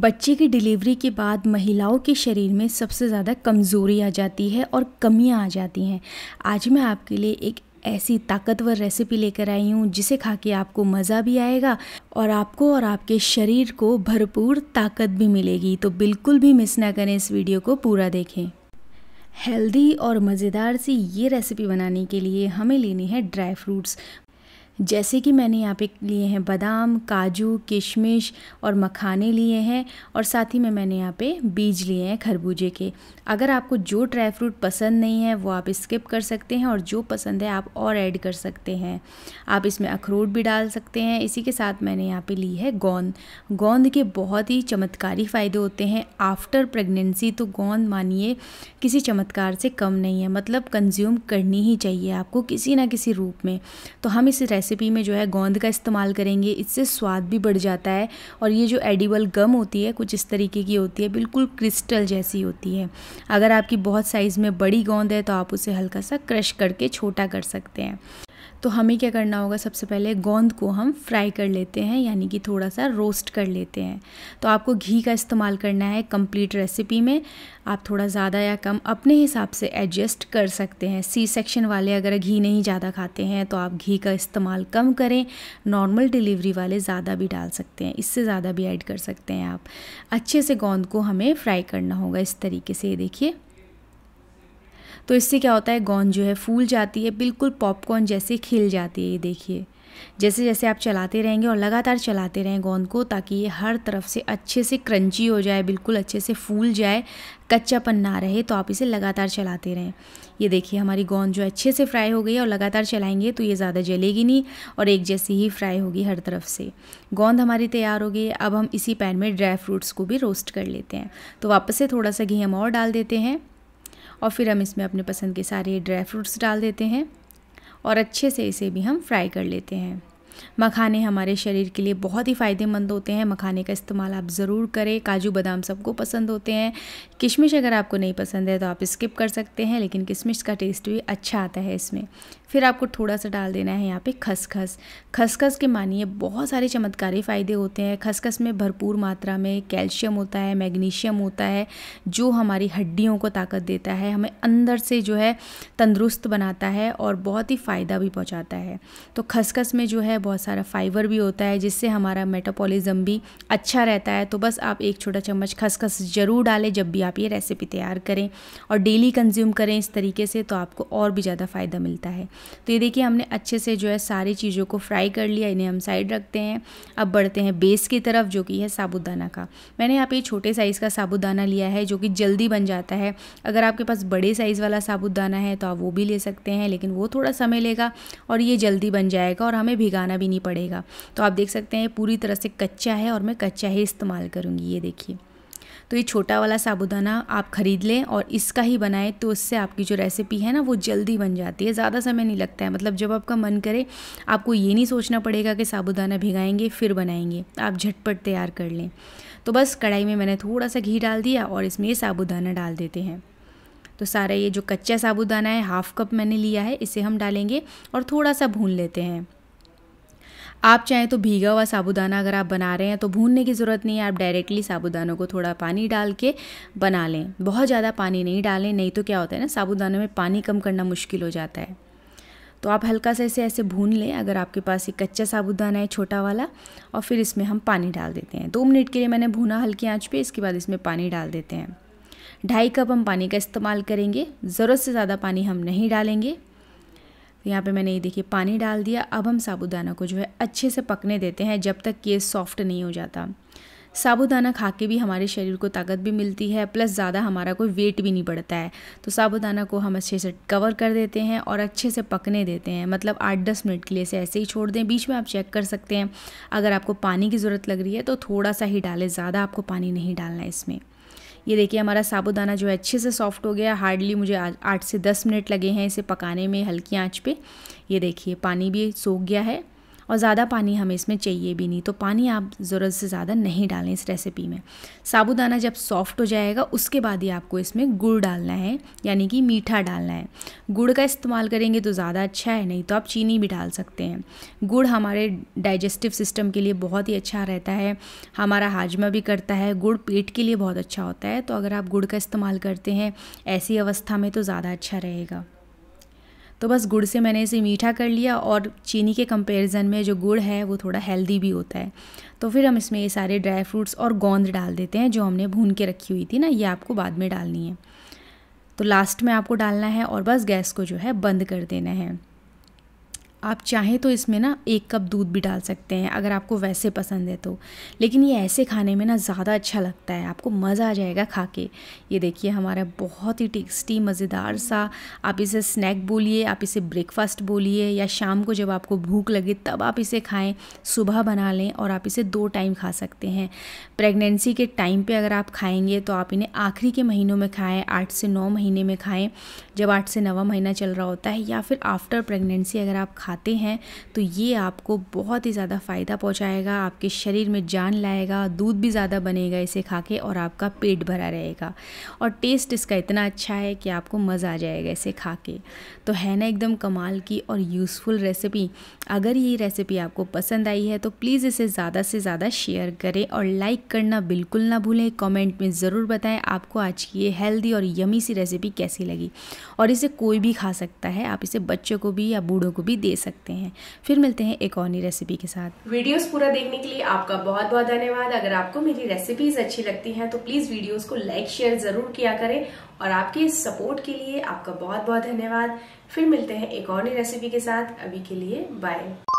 बच्चे की डिलीवरी के बाद महिलाओं के शरीर में सबसे ज़्यादा कमज़ोरी आ जाती है और कमियाँ आ जाती हैं आज मैं आपके लिए एक ऐसी ताकतवर रेसिपी लेकर आई हूँ जिसे खा के आपको मज़ा भी आएगा और आपको और आपके शरीर को भरपूर ताकत भी मिलेगी तो बिल्कुल भी मिस ना करें इस वीडियो को पूरा देखें हेल्दी और मज़ेदार सी ये रेसिपी बनाने के लिए हमें लेनी है ड्राई फ्रूट्स जैसे कि मैंने यहाँ पे लिए हैं बादाम काजू किशमिश और मखाने लिए हैं और साथ ही में मैंने यहाँ पे बीज लिए हैं खरबूजे के अगर आपको जो ड्राई फ्रूट पसंद नहीं है वो आप स्किप कर सकते हैं और जो पसंद है आप और ऐड कर सकते हैं आप इसमें अखरोट भी डाल सकते हैं इसी के साथ मैंने यहाँ पे ली है गोंद गोंद के बहुत ही चमत्कारी फ़ायदे होते हैं आफ्टर प्रेगनेंसी तो गोंद मानिए किसी चमत्कार से कम नहीं है मतलब कंज्यूम करनी ही चाहिए आपको किसी ना किसी रूप में तो हम इस रेसिपी में जो है गोंद का इस्तेमाल करेंगे इससे स्वाद भी बढ़ जाता है और ये जो एडिबल गम होती है कुछ इस तरीके की होती है बिल्कुल क्रिस्टल जैसी होती है अगर आपकी बहुत साइज़ में बड़ी गोंद है तो आप उसे हल्का सा क्रश करके छोटा कर सकते हैं तो हमें क्या करना होगा सबसे पहले गोंद को हम फ्राई कर लेते हैं यानी कि थोड़ा सा रोस्ट कर लेते हैं तो आपको घी का इस्तेमाल करना है कंप्लीट रेसिपी में आप थोड़ा ज़्यादा या कम अपने हिसाब से एडजस्ट कर सकते हैं सी सेक्शन वाले अगर घी नहीं ज़्यादा खाते हैं तो आप घी का इस्तेमाल कम करें नॉर्मल डिलीवरी वाले ज़्यादा भी डाल सकते हैं इससे ज़्यादा भी ऐड कर सकते हैं आप अच्छे से गोंद को हमें फ्राई करना होगा इस तरीके से ये देखिए तो इससे क्या होता है गोंद जो है फूल जाती है बिल्कुल पॉपकॉर्न जैसे खिल जाती है ये देखिए जैसे जैसे आप चलाते रहेंगे और लगातार चलाते रहें गोंद को ताकि ये हर तरफ से अच्छे से क्रंची हो जाए बिल्कुल अच्छे से फूल जाए कच्चापन ना रहे तो आप इसे लगातार चलाते रहें ये देखिए हमारी गोंद जो अच्छे से फ्राई हो गई है और लगातार चलाएंगे तो ये ज़्यादा जलेगी नहीं और एक जैसी ही फ्राई होगी हर तरफ से गोंद हमारी तैयार हो गई अब हम इसी पैन में ड्राई फ्रूट्स को भी रोस्ट कर लेते हैं तो वापस से थोड़ा सा घी हम और डाल देते हैं और फिर हम इसमें अपने पसंद के सारे ड्राई फ्रूट्स डाल देते हैं और अच्छे से इसे भी हम फ्राई कर लेते हैं मखाने हमारे शरीर के लिए बहुत ही फ़ायदेमंद होते हैं मखाने का इस्तेमाल आप ज़रूर करें काजू बादाम सबको पसंद होते हैं किशमिश अगर आपको नहीं पसंद है तो आप स्किप कर सकते हैं लेकिन किशमिश का टेस्ट भी अच्छा आता है इसमें फिर आपको थोड़ा सा डाल देना है यहाँ पे खसखस खसखस के मानिए बहुत सारे चमत्कारी फ़ायदे होते हैं खसखस में भरपूर मात्रा में कैल्शियम होता है मैग्नीशियम होता है जो हमारी हड्डियों को ताकत देता है हमें अंदर से जो है तंदुरुस्त बनाता है और बहुत ही फ़ायदा भी पहुँचाता है तो खसखस में जो है बहुत सारा फाइबर भी होता है जिससे हमारा मेटाबॉलिज्म भी अच्छा रहता है तो बस आप एक छोटा चम्मच खसखस ज़रूर डालें जब भी आप ये रेसिपी तैयार करें और डेली कंज्यूम करें इस तरीके से तो आपको और भी ज़्यादा फ़ायदा मिलता है तो ये देखिए हमने अच्छे से जो है सारी चीज़ों को फ्राई कर लिया इन्हें हम साइड रखते हैं अब बढ़ते हैं बेस की तरफ जो कि है साबुदाना का मैंने यहाँ पर छोटे साइज़ का साबुदाना लिया है जो कि जल्दी बन जाता है अगर आपके पास बड़े साइज़ वाला साबुदाना है तो आप वो भी ले सकते हैं लेकिन वो थोड़ा समय लेगा और ये जल्दी बन जाएगा और हमें भिगाना बनाना भी नहीं पड़ेगा तो आप देख सकते हैं पूरी तरह से कच्चा है और मैं कच्चा ही इस्तेमाल करूँगी ये देखिए तो ये छोटा वाला साबुदाना आप ख़रीद लें और इसका ही बनाएं तो उससे आपकी जो रेसिपी है ना वो जल्दी बन जाती है ज़्यादा समय नहीं लगता है मतलब जब आपका मन करे आपको ये नहीं सोचना पड़ेगा कि साबुदाना भिगाएंगे फिर बनाएंगे आप झटपट तैयार कर लें तो बस कढ़ाई में मैंने थोड़ा सा घी डाल दिया और इसमें ये साबुदाना डाल देते हैं तो सारा ये जो कच्चा साबुदाना है हाफ़ कप मैंने लिया है इसे हम डालेंगे और थोड़ा सा भून लेते हैं आप चाहें तो भीगा हुआ साबुदाना अगर आप बना रहे हैं तो भूनने की ज़रूरत नहीं है आप डायरेक्टली साबुदानों को थोड़ा पानी डाल के बना लें बहुत ज़्यादा पानी नहीं डालें नहीं तो क्या होता है ना साबुदानों में पानी कम करना मुश्किल हो जाता है तो आप हल्का सा इसे ऐसे भून लें अगर आपके पास एक कच्चा साबुदाना है छोटा वाला और फिर इसमें हम पानी डाल देते हैं दो मिनट के लिए मैंने भूना हल्की आँच पे इसके बाद इसमें पानी डाल देते हैं ढाई कप हम पानी का इस्तेमाल करेंगे ज़रूरत से ज़्यादा पानी हम नहीं डालेंगे तो यहाँ पे मैंने ये देखिए पानी डाल दिया अब हम साबुदाना को जो है अच्छे से पकने देते हैं जब तक ये सॉफ्ट नहीं हो जाता साबुदाना खा के भी हमारे शरीर को ताकत भी मिलती है प्लस ज़्यादा हमारा कोई वेट भी नहीं बढ़ता है तो साबुदाना को हम अच्छे से कवर कर देते हैं और अच्छे से पकने देते हैं मतलब आठ दस मिनट के लिए से ऐसे ही छोड़ दें बीच में आप चेक कर सकते हैं अगर आपको पानी की ज़रूरत लग रही है तो थोड़ा सा ही डालें ज़्यादा आपको पानी नहीं डालना है इसमें ये देखिए हमारा साबुदाना जो है अच्छे से सॉफ्ट हो गया हार्डली मुझे आठ से दस मिनट लगे हैं इसे पकाने में हल्की आँच पर ये देखिए पानी भी सूख गया है और ज़्यादा पानी हमें इसमें चाहिए भी नहीं तो पानी आप ज़रूरत से ज़्यादा नहीं डालें इस रेसिपी में साबुदाना जब सॉफ्ट हो जाएगा उसके बाद ही आपको इसमें गुड़ डालना है यानी कि मीठा डालना है गुड़ का इस्तेमाल करेंगे तो ज़्यादा अच्छा है नहीं तो आप चीनी भी डाल सकते हैं गुड़ हमारे डाइजेस्टिव सिस्टम के लिए बहुत ही अच्छा रहता है हमारा हाजमा भी करता है गुड़ पेट के लिए बहुत अच्छा होता है तो अगर आप गुड़ का इस्तेमाल करते हैं ऐसी अवस्था में तो ज़्यादा अच्छा रहेगा तो बस गुड़ से मैंने इसे मीठा कर लिया और चीनी के कंपैरिजन में जो गुड़ है वो थोड़ा हेल्दी भी होता है तो फिर हम इसमें ये सारे ड्राई फ्रूट्स और गोंद डाल देते हैं जो हमने भून के रखी हुई थी ना ये आपको बाद में डालनी है तो लास्ट में आपको डालना है और बस गैस को जो है बंद कर देना है आप चाहें तो इसमें ना एक कप दूध भी डाल सकते हैं अगर आपको वैसे पसंद है तो लेकिन ये ऐसे खाने में ना ज़्यादा अच्छा लगता है आपको मज़ा आ जाएगा खा के ये देखिए हमारा बहुत ही टेस्टी मज़ेदार सा आप इसे स्नैक बोलिए आप इसे ब्रेकफास्ट बोलिए या शाम को जब आपको भूख लगे तब आप इसे खाएँ सुबह बना लें और आप इसे दो टाइम खा सकते हैं प्रेगनेंसी के टाइम पर अगर आप खाएँगे तो आप इन्हें आखिरी के महीनों में खाएँ आठ से नौ महीने में खाएँ जब आठ से नवा महीना चल रहा होता है या फिर आफ्टर प्रेगनेंसी अगर आप खा खाते हैं तो ये आपको बहुत ही ज़्यादा फ़ायदा पहुँचाएगा आपके शरीर में जान लाएगा दूध भी ज़्यादा बनेगा इसे खा के और आपका पेट भरा रहेगा और टेस्ट इसका इतना अच्छा है कि आपको मज़ा आ जाएगा इसे खा के तो है ना एकदम कमाल की और यूज़फुल रेसिपी अगर ये रेसिपी आपको पसंद आई है तो प्लीज़ इसे ज़्यादा से ज़्यादा शेयर करें और लाइक करना बिल्कुल ना भूलें कमेंट में ज़रूर बताएं आपको आज की ये हेल्दी और यमी सी रेसिपी कैसी लगी और इसे कोई भी खा सकता है आप इसे बच्चों को भी या बूढ़ों को भी दे सकते हैं फिर मिलते हैं एक और नई रेसिपी के साथ वीडियोस पूरा देखने के लिए आपका बहुत बहुत धन्यवाद अगर आपको मेरी रेसिपीज अच्छी लगती हैं तो प्लीज वीडियोस को लाइक शेयर जरूर किया करें और आपके सपोर्ट के लिए आपका बहुत बहुत धन्यवाद फिर मिलते हैं एक और नई रेसिपी के साथ अभी के लिए बाय